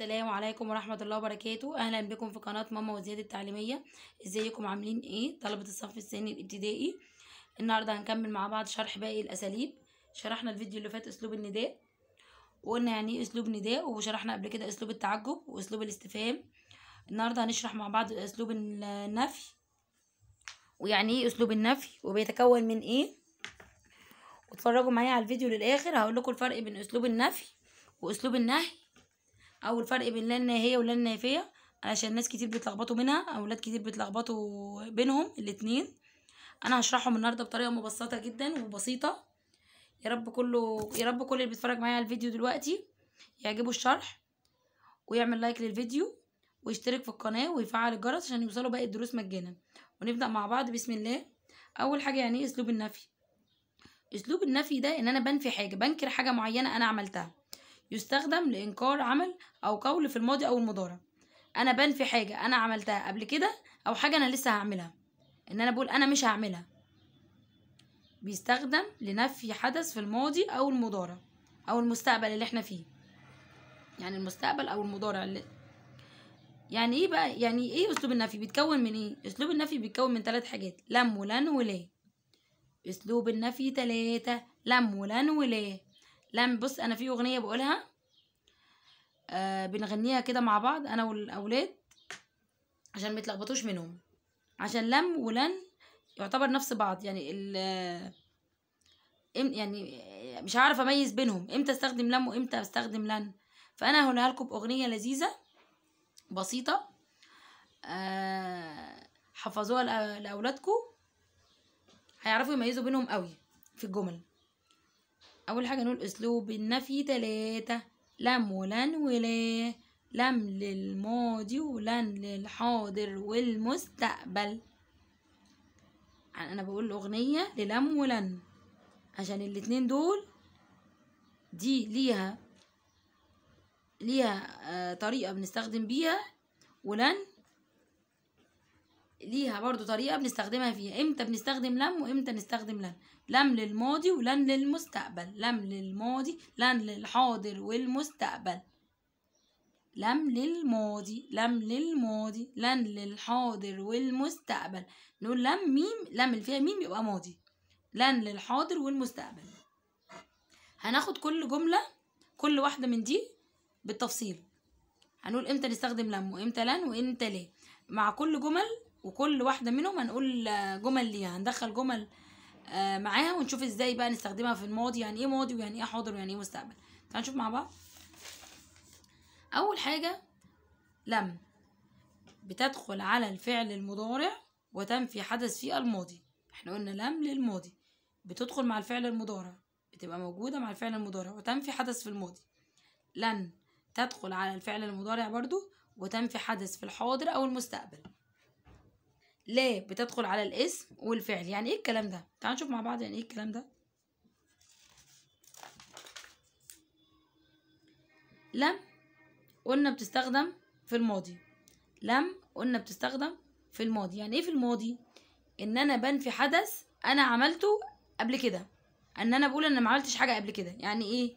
السلام عليكم ورحمة الله وبركاته أهلا بكم في قناة ماما وزياد التعليمية ازيكم عاملين ايه طلبة الصف الثاني الابتدائي النهاردة هنكمل مع بعض شرح باقي الأساليب شرحنا الفيديو اللي فات أسلوب النداء وقلنا يعني ايه أسلوب نداء وشرحنا قبل كده أسلوب التعجب وأسلوب الاستفهام النهاردة هنشرح مع بعض أسلوب النفي ويعني ايه أسلوب النفي وبيتكون من ايه واتفرجوا معايا على الفيديو للآخر هقول لكم الفرق بين أسلوب النفي وأسلوب النهي او الفرق بين لا الناهيه واللام النافيه علشان ناس كتير بيتلخبطوا منها اولاد كتير بيتلخبطوا بينهم الاتنين انا هشرحهم النهارده بطريقه مبسطه جدا وبسيطه يا رب كله يا رب كل اللي بيتفرج معايا على الفيديو دلوقتي يعجبه الشرح ويعمل لايك للفيديو ويشترك في القناه ويفعل الجرس عشان يوصلوا باقي الدروس مجانا ونبدا مع بعض بسم الله اول حاجه يعني ايه اسلوب النفي اسلوب النفي ده ان انا بنفي حاجه بنكر حاجه معينه انا عملتها يستخدم لإنكار عمل أو قول في الماضي أو المضارع أنا بنفي حاجة أنا عملتها قبل كده أو حاجة أنا لسه هعملها إن أنا بقول أنا مش هعملها بيستخدم لنفي حدث في الماضي أو المضارع أو المستقبل اللي إحنا فيه يعني المستقبل أو المضارع اللي يعني إيه بقى يعني إيه أسلوب النفي بيتكون من إيه أسلوب النفي بيتكون من ثلاث حاجات لم ولن ولا أسلوب النفي تلاتة لم ولن ولا لم بص أنا في أغنية بقولها آه، بنغنيها كده مع بعض انا والاولاد عشان ما يتلخبطوش منهم عشان لم ولن يعتبر نفس بعض يعني ال يعني مش هعرف اميز بينهم امتى استخدم لم وامتى استخدم لن فانا هقولها لكم باغنيه لذيذه بسيطه آه، حفظوها لاولادكم هيعرفوا يميزوا بينهم قوي في الجمل اول حاجه نقول اسلوب النفي تلاتة لم ولن ولا لم للماضي ولن للحاضر والمستقبل انا بقول الاغنيه للم ولن عشان الاتنين دول دي ليها ليها آه، طريقه بنستخدم بيها ولن ليها برضو طريقة بنستخدمها فيها امتى بنستخدم لم وامتى نستخدم لن لم للماضي ولن للمستقبل لم للماضي لن للحاضر والمستقبل لم للماضي لم للماضي لن للحاضر والمستقبل نقول لم ميم لم اللي فيها ميم يبقى ماضي لن للحاضر والمستقبل هناخد كل جملة كل واحدة من دي بالتفصيل هنقول امتى نستخدم لم وامتى لن وامتى ليه مع كل جمل وكل واحدة منهم هنقول آه، جمل ليها هندخل جمل آه، معاها ونشوف ازاي بقى نستخدمها في الماضي يعني ايه ماضي ويعني ايه حاضر ويعني ايه مستقبل تعالوا نشوف مع بعض اول حاجة لم بتدخل على الفعل المضارع وتنفي حدث في الماضي احنا قلنا لم للماضي بتدخل مع الفعل المضارع بتبقى موجودة مع الفعل المضارع وتنفي حدث في الماضي لن تدخل على الفعل المضارع برضو وتنفي حدث في الحاضر أو المستقبل ليه بتدخل على الاسم والفعل يعني ايه الكلام ده تعالوا نشوف مع بعض يعني ايه الكلام ده لم قلنا بتستخدم في الماضي لم قلنا بتستخدم في الماضي يعني ايه في الماضي ان انا بنفي حدث انا عملته قبل كده ان انا بقول انا ما عملتش حاجه قبل كده يعني ايه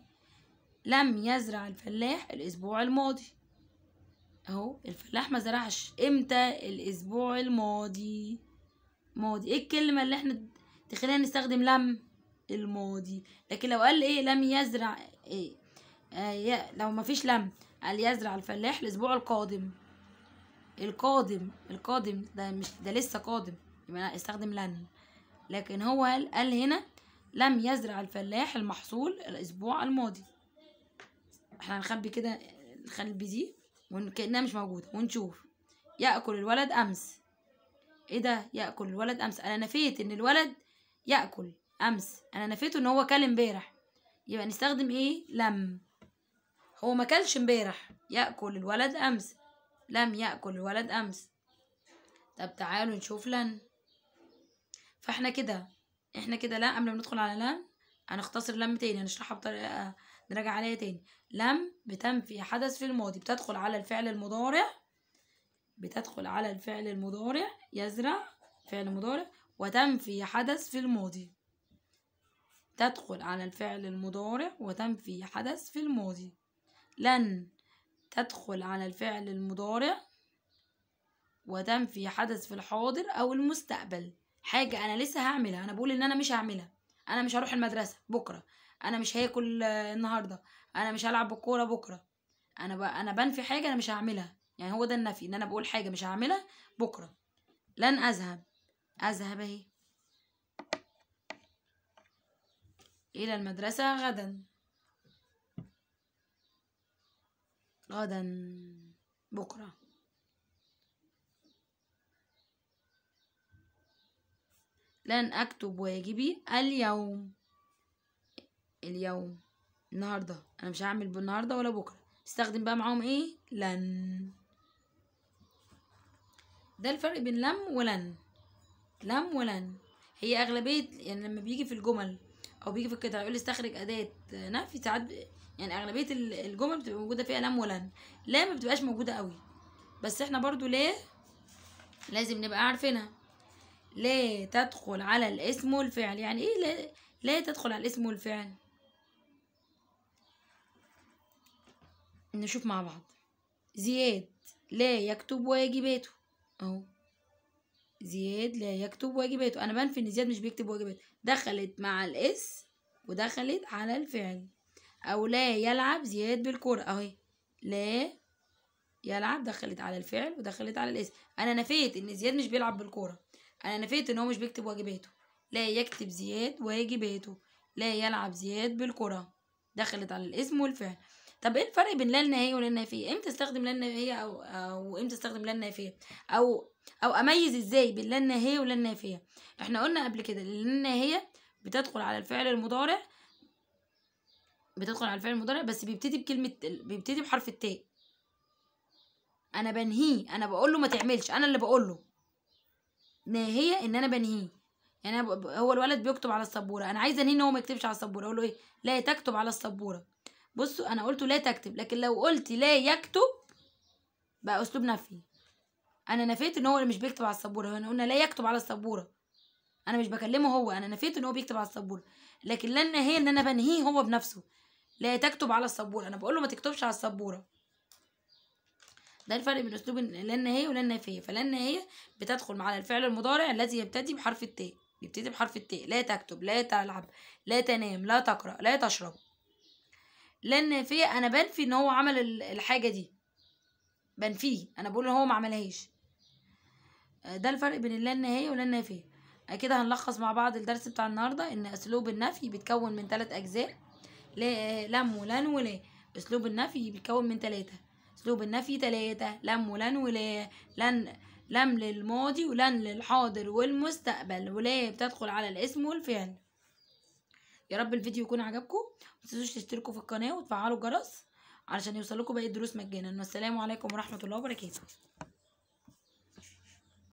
لم يزرع الفلاح الاسبوع الماضي اهو الفلاح ما زرعش امتى الاسبوع الماضي ماضي ايه الكلمه اللي احنا تخلينا نستخدم لم الماضي لكن لو قال ايه لم يزرع ايه آه لو ما فيش لم قال يزرع الفلاح الاسبوع القادم القادم القادم ده مش ده لسه قادم يبقى استخدم لن لكن هو قال هنا لم يزرع الفلاح المحصول الاسبوع الماضي احنا هنخبي كده نخلي دي وكأنها مش موجودة ونشوف يأكل الولد أمس إيه ده يأكل الولد أمس أنا نفيت إن الولد يأكل أمس أنا نفيته إن هو كل امبارح يبقى نستخدم إيه لم هو ما كلش امبارح يأكل الولد أمس لم يأكل الولد أمس طب تعالوا نشوف لن فاحنا كده احنا كده لا قبل ما ندخل على لن هنختصر لم تاني هنشرحها بطريقة نراجع عليها تاني لم بتنفي حدث في الماضي بتدخل على الفعل المضارع بتدخل على الفعل المضارع يزرع فعل مضارع وتنفي حدث في الماضي تدخل على الفعل المضارع وتنفي حدث في الماضي لن تدخل على الفعل المضارع وتنفي حدث في الحاضر أو المستقبل حاجة أنا لسه هعملها أنا بقول إن أنا مش هعملها أنا مش هروح المدرسة بكرة انا مش هاكل النهارده انا مش هلعب بالكوره بكره انا ب... انا بنفي حاجه انا مش هعملها يعني هو ده النفي ان انا بقول حاجه مش هعملها بكره لن اذهب اذهب اهي الى المدرسه غدا غدا بكره لن اكتب واجبي اليوم اليوم النهارده انا مش هعمل النهارده ولا بكره استخدم بقى معاهم ايه لن ده الفرق بين لم ولن لم ولن هي اغلبيه يعني لما بيجي في الجمل او بيجي في القطع يقول استخرج اداه نفي ساعات يعني اغلبيه الجمل بتبقى موجوده فيها لم ولن لا ما بتبقاش موجوده قوي بس احنا برضو ليه لازم نبقى عارفينها لا تدخل على الاسم والفعل يعني ايه لا, لا تدخل على الاسم والفعل نشوف مع بعض زياد لا يكتب واجباته اهو زياد لا يكتب واجباته انا بنفي ان زياد مش بيكتب واجباته دخلت مع الاس ودخلت على الفعل او لا يلعب زياد بالكرة اهي لا يلعب دخلت على الفعل ودخلت على الاسم انا نفيت ان زياد مش بيلعب بالكرة انا نفيت ان هو مش بيكتب واجباته لا يكتب زياد واجباته لا يلعب زياد بالكرة دخلت على الاسم والفعل طب ايه الفرق بين لا النهائي ولا النافيه امتى استخدم لا النهائيه او او امتى استخدم لا النافيه او او اميز ازاي بين لا النهائيه ولا النافيه احنا قلنا قبل كده ان النهائيه بتدخل على الفعل المضارع بتدخل على الفعل المضارع بس بيبتدي بكلمه بيبتدي بحرف التاء انا بنهيه انا بقول له ما تعملش انا اللي بقول له ناهيه ان انا بنهيه يعني أنا هو الولد بيكتب على السبوره انا عايزه انهيه ان هو ما يكتبش على السبوره اقول له ايه لا تكتب على السبوره بصوا انا قلت لا تكتب لكن لو قلت لا يكتب بقى اسلوب نفي انا نفيت ان هو اللي مش بيكتب على السبوره هنا قلنا لا يكتب على السبوره انا مش بكلمه هو انا نفيت ان هو بيكتب على السبوره لكن لا هي ان انا بنهيه هو بنفسه لا تكتب على السبوره انا بقول له ما تكتبش على السبوره ده الفرق بين اسلوب لان هي ولان نافيه فلان هي بتدخل مع الفعل المضارع الذي يبتدي بحرف التاء بيبتدي بحرف التاء لا تكتب لا تلعب لا تنام لا تقرا لا تشرب لان في انا بنفي ان هو عمل الحاجه دي بنفيه انا بقول ان هو ما عملهاش آه، ده الفرق بين اللا النهائي واللا النافيه اكيد هنلخص مع بعض الدرس بتاع النهارده ان اسلوب النفي بيتكون من ثلاث اجزاء لم ولن ولا اسلوب النفي بيتكون من ثلاثه اسلوب النفي ثلاثه لم ولن ولا لن لم للماضي ولن للحاضر والمستقبل ولا بتدخل على الاسم والفعل يا رب الفيديو يكون عجبكم تنسوش تشتركوا في القناه وتفعلوا الجرس علشان يوصلكم باقي الدروس مجانا والسلام عليكم ورحمه الله وبركاته